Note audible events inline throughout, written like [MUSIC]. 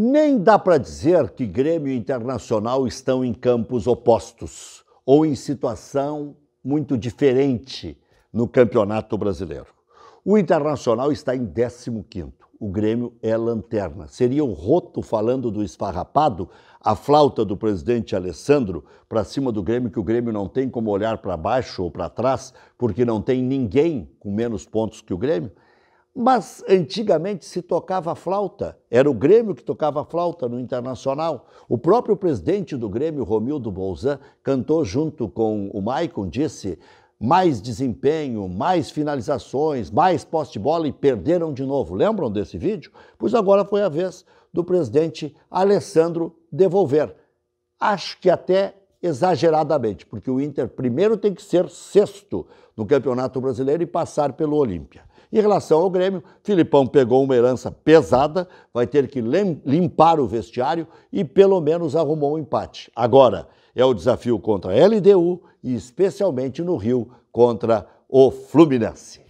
Nem dá para dizer que Grêmio e Internacional estão em campos opostos ou em situação muito diferente no Campeonato Brasileiro. O Internacional está em 15º, o Grêmio é lanterna. Seria o roto falando do esfarrapado, a flauta do presidente Alessandro para cima do Grêmio que o Grêmio não tem como olhar para baixo ou para trás, porque não tem ninguém com menos pontos que o Grêmio? Mas antigamente se tocava flauta, era o Grêmio que tocava flauta no Internacional. O próprio presidente do Grêmio, Romildo Bolzan, cantou junto com o Maicon, disse mais desempenho, mais finalizações, mais poste de bola e perderam de novo. Lembram desse vídeo? Pois agora foi a vez do presidente Alessandro devolver. Acho que até exageradamente, porque o Inter primeiro tem que ser sexto no Campeonato Brasileiro e passar pelo Olímpia. Em relação ao Grêmio, Filipão pegou uma herança pesada, vai ter que limpar o vestiário e pelo menos arrumou um empate. Agora é o desafio contra a LDU e especialmente no Rio contra o Fluminense.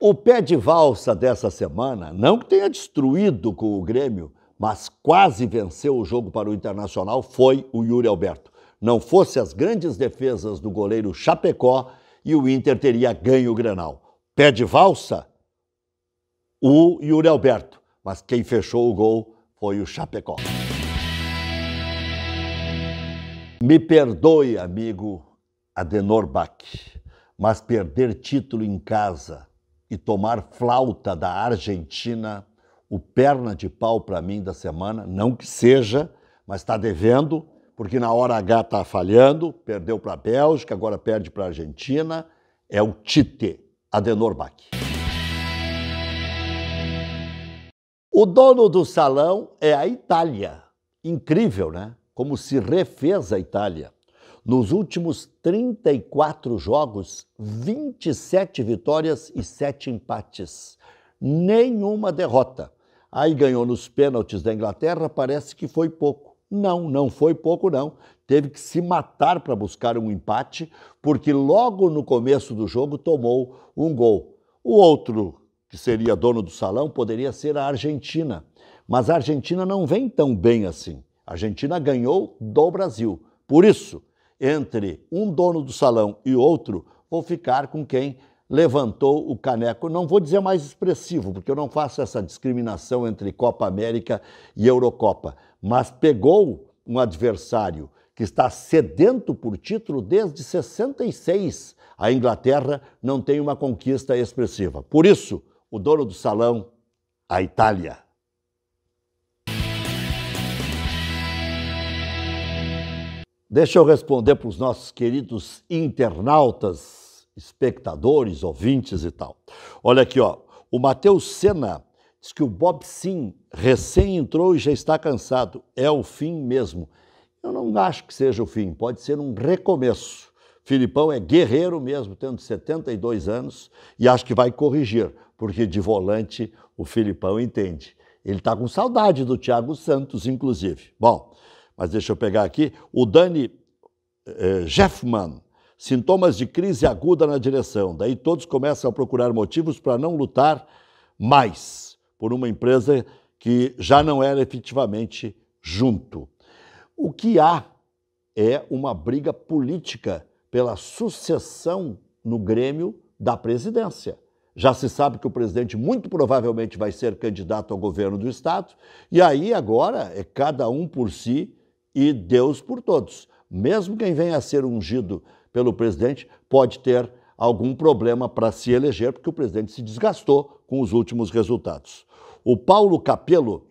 O pé de valsa dessa semana, não que tenha destruído com o Grêmio, mas quase venceu o jogo para o Internacional, foi o Yuri Alberto. Não fosse as grandes defesas do goleiro Chapecó e o Inter teria ganho o Grenal. Pé de valsa, o Yuri Alberto, mas quem fechou o gol foi o Chapecó. Me perdoe, amigo Adenor Bach, mas perder título em casa e tomar flauta da Argentina, o perna de pau para mim da semana, não que seja, mas está devendo porque na hora H está falhando, perdeu para a Bélgica, agora perde para a Argentina. É o Tite, Adenor Bach. O dono do salão é a Itália. Incrível, né? Como se refez a Itália. Nos últimos 34 jogos, 27 vitórias e 7 empates. Nenhuma derrota. Aí ganhou nos pênaltis da Inglaterra, parece que foi pouco não, não foi pouco, não. Teve que se matar para buscar um empate, porque logo no começo do jogo tomou um gol. O outro, que seria dono do salão, poderia ser a Argentina. Mas a Argentina não vem tão bem assim. A Argentina ganhou do Brasil. Por isso, entre um dono do salão e outro, vou ficar com quem levantou o caneco. Não vou dizer mais expressivo, porque eu não faço essa discriminação entre Copa América e Eurocopa, mas pegou um adversário que está sedento por título desde 66. A Inglaterra não tem uma conquista expressiva. Por isso, o dono do salão, a Itália. Deixa eu responder para os nossos queridos internautas espectadores, ouvintes e tal. Olha aqui, ó. O Matheus Senna diz que o Bob Sim recém entrou e já está cansado. É o fim mesmo. Eu não acho que seja o fim, pode ser um recomeço. Filipão é guerreiro mesmo, tendo 72 anos, e acho que vai corrigir, porque de volante o Filipão entende. Ele está com saudade do Thiago Santos, inclusive. Bom, mas deixa eu pegar aqui. O Dani eh, Jeffman sintomas de crise aguda na direção. Daí todos começam a procurar motivos para não lutar mais por uma empresa que já não era efetivamente junto. O que há é uma briga política pela sucessão no Grêmio da presidência. Já se sabe que o presidente muito provavelmente vai ser candidato ao governo do Estado, e aí agora é cada um por si e Deus por todos. Mesmo quem venha a ser ungido pelo presidente pode ter algum problema para se eleger, porque o presidente se desgastou com os últimos resultados. O Paulo Capello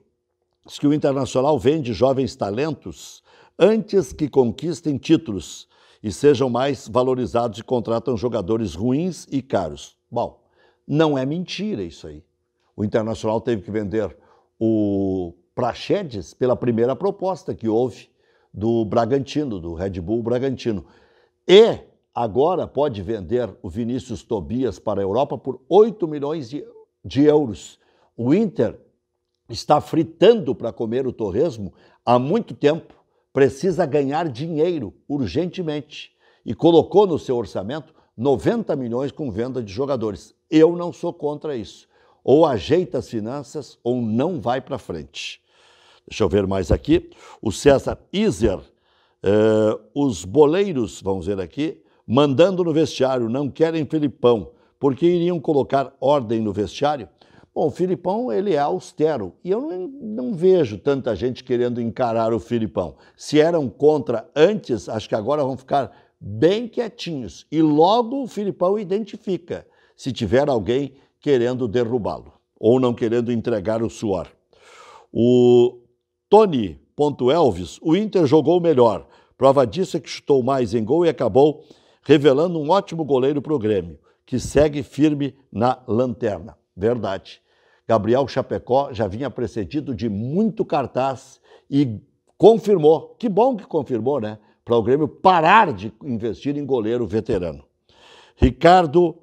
diz que o Internacional vende jovens talentos antes que conquistem títulos e sejam mais valorizados e contratam jogadores ruins e caros. Bom, não é mentira isso aí. O Internacional teve que vender o Praxedes pela primeira proposta que houve do Bragantino, do Red Bull Bragantino. E agora pode vender o Vinícius Tobias para a Europa por 8 milhões de, de euros. O Inter está fritando para comer o torresmo há muito tempo, precisa ganhar dinheiro urgentemente e colocou no seu orçamento 90 milhões com venda de jogadores. Eu não sou contra isso. Ou ajeita as finanças ou não vai para frente. Deixa eu ver mais aqui. O César Iser Uh, os boleiros, vamos ver aqui, mandando no vestiário, não querem Filipão, porque iriam colocar ordem no vestiário. Bom, o Filipão, ele é austero, e eu não, não vejo tanta gente querendo encarar o Filipão. Se eram contra antes, acho que agora vão ficar bem quietinhos. E logo o Filipão identifica se tiver alguém querendo derrubá-lo ou não querendo entregar o suor. O Tony Ponto Elvis, o Inter jogou melhor. Prova disso é que chutou mais em gol e acabou revelando um ótimo goleiro para o Grêmio, que segue firme na lanterna. Verdade. Gabriel Chapecó já vinha precedido de muito cartaz e confirmou, que bom que confirmou, né? Para o Grêmio parar de investir em goleiro veterano. Ricardo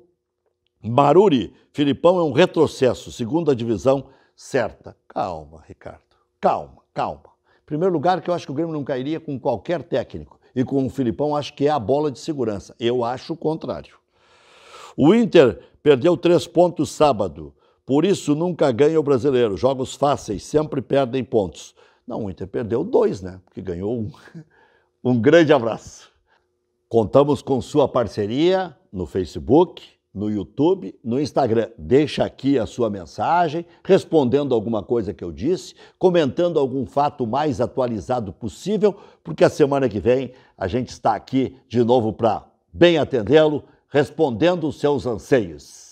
Maruri, Filipão é um retrocesso, segunda divisão certa. Calma, Ricardo, calma, calma primeiro lugar, que eu acho que o Grêmio não cairia com qualquer técnico. E com o Filipão, acho que é a bola de segurança. Eu acho o contrário. O Inter perdeu três pontos sábado. Por isso, nunca ganha o brasileiro. Jogos fáceis, sempre perdem pontos. Não, o Inter perdeu dois, né? Porque ganhou um. [LAUGHS] Um grande abraço. Contamos com sua parceria no Facebook, no YouTube, no Instagram. Deixa aqui a sua mensagem, respondendo alguma coisa que eu disse, comentando algum fato mais atualizado possível, porque a semana que vem a gente está aqui de novo para bem atendê-lo, respondendo os seus anseios.